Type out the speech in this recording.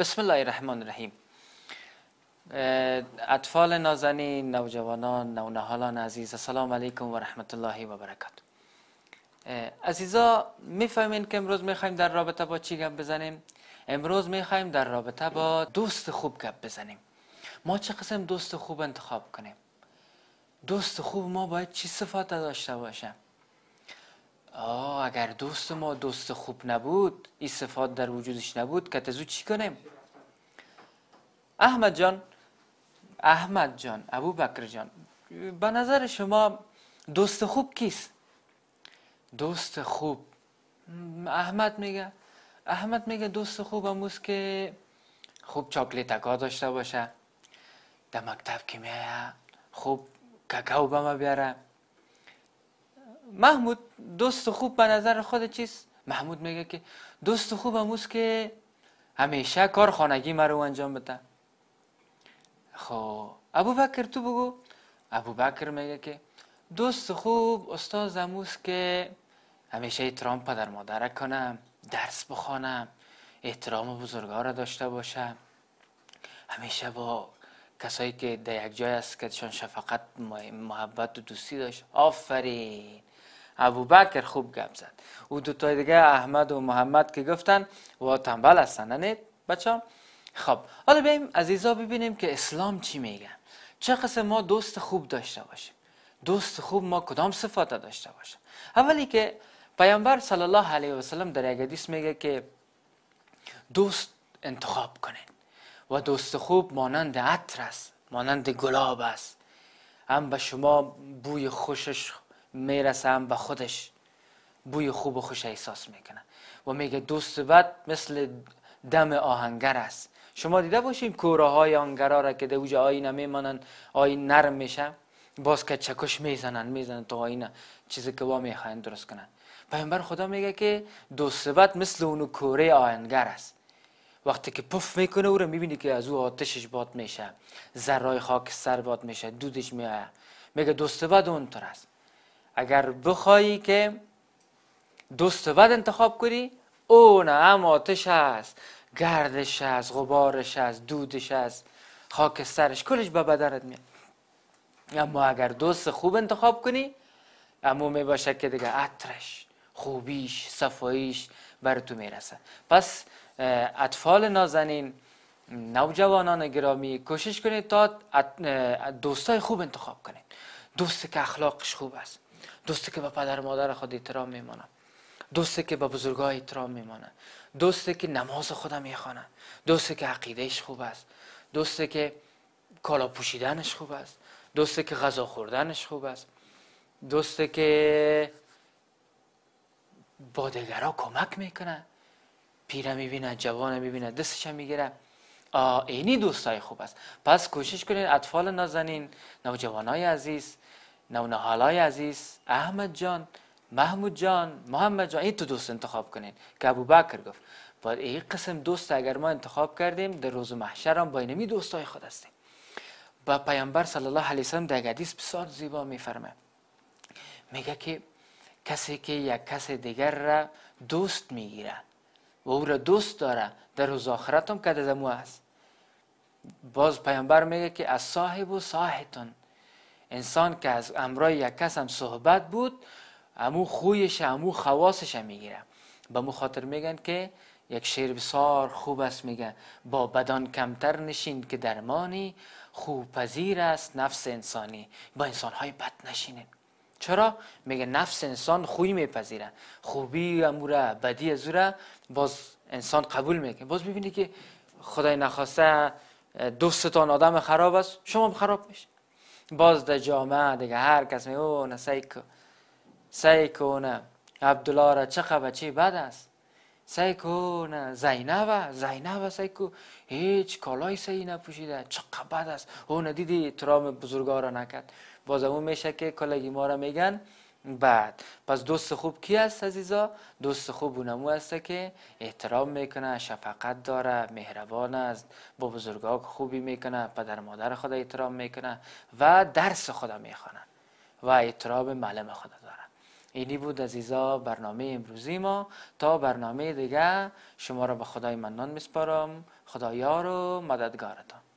بسم الله الرحمن الرحیم اطفال نازنین نوجوانان نونهالان عزیز السلام علیکم و رحمت الله و برکات عزیزا میفهمین که امروز میخوایم در رابطه با چی گپ بزنیم امروز میخوایم در رابطه با دوست خوب گپ بزنیم ما چه قسم دوست خوب انتخاب کنیم دوست خوب ما باید چی صفات داشته باشه آه اگر دوست ما دوست خوب نبود این صفات در وجودش نبود که تزو چی کنیم احمد جان احمد جان ابو بکر جان به نظر شما دوست خوب کیست دوست خوب احمد میگه احمد میگه دوست خوب هموز که خوب چاکلیتکا داشته باشه در مکتب که میایه خوب ککاو به ما بیاره محمود دوست خوب به نظر خود چیست محمود میگه که دوست خوب اموز که همیشه کار خانگی رو انجام بده خب ابو بکر تو بگو ابو بکر میگه که دوست خوب استاد زموز که همیشه احترام پدر مادره کنم درس بخوانم احترام بزرگا را داشته باشم همیشه با کسایی که در یک جای است که شفقت محبت و دوستی داشت آفرین ابوبکر خوب گپ زد او دو تا دیگه احمد و محمد که گفتن و تنبل هستن نه بچه خب حالا بیایم عزیزا ببینیم که اسلام چی میگه چه قسم ما دوست خوب داشته باشیم دوست خوب ما کدام صفات داشته باشیم اولی که پیامبر صلی الله علیه و سلم در یک حدیث میگه که دوست انتخاب کنین و دوست خوب مانند عطر است مانند گلاب است هم به شما بوی خوشش میرسم به خودش بوی خوب و خوش احساس میکنه و میگه دوست بد مثل دم آهنگر است شما دیده باشیم کوره های آهنگرا را که در اوج آینه میمانن آین نرم میشه باز که چکش میزنن میزنن تو آینه چیزی که وا میخواین درست کنن پیامبر خدا میگه که دوست بد مثل اونو کوره آهنگر است وقتی که پف میکنه او رو میبینی که از او آتشش باد میشه ذرای خاک سر باد میشه دودش میآید میگه دوست بد اون است اگر بخوایی که دوست بد انتخاب کنی او نه هم آتش هست گردش هست غبارش هست دودش هست خاکسترش کلش به بدنت میاد اما اگر دوست خوب انتخاب کنی اما می باشه که دیگه عطرش خوبیش صفاییش بر تو میرسه پس اطفال نازنین نوجوانان گرامی کوشش کنید تا دوستای خوب انتخاب کنید دوست که اخلاقش خوب است دوستی که به پدر مادر خود احترام میمانه دوستی که به بزرگای احترام میمانه دوستی که نماز خود میخونه دوستی که عقیدهش خوب است دوستی که کالا پوشیدنش خوب است دوستی که غذا خوردنش خوب است دوستی که با دیگرا کمک میکنه پیره میبینه جوان میبینه دستش میگیره اینی دوستای خوب است پس کوشش کنین اطفال نازنین نوجوانای عزیز نونهالای عزیز احمد جان محمود جان محمد جان این تو دوست انتخاب کنین که ابو بکر گفت با این قسم دوست اگر ما انتخاب کردیم در روز محشر هم دوست دوستای خود هستیم با پیامبر صلی الله علیه وسلم در حدیث بسیار زیبا میفرمه میگه که کسی که یک کس دیگر را دوست میگیره و او را دوست داره در روز آخرت هم که دمو هست باز پیامبر میگه که از صاحب و صاحتون انسان که از امرای یک کس هم صحبت بود امو خویش امو خواستش هم میگیره به مخاطر میگن که یک شعر بسار خوب است میگن با بدان کمتر نشین که درمانی خوب پذیر است نفس انسانی با انسان های بد نشینه چرا میگه نفس انسان خوی میپذیره خوبی اموره بدی ازوره باز انسان قبول میکنه باز ببینی که خدای نخواسته دوستتان آدم خراب است شما خراب میشه باز در جامعه دیگه هر کس میگه او سعی سعی کنه عبدالله را چه چی بد است سعی کنه زینبه زینبه سعی کو هیچ کالای سعی نپوشیده چه بد است او دیدی ترام بزرگا را نکد باز اون میشه که کلگی ما را میگن بعد پس دوست خوب کی است عزیزا دوست خوب اونمو است که احترام میکنه شفقت داره مهربان است با بزرگا خوبی میکنه پدر مادر خود احترام میکنه و درس خدا میخوانه و احترام معلم خدا داره اینی بود عزیزا برنامه امروزی ما تا برنامه دیگه شما را به خدای منان میسپارم خدایا رو مددگارتان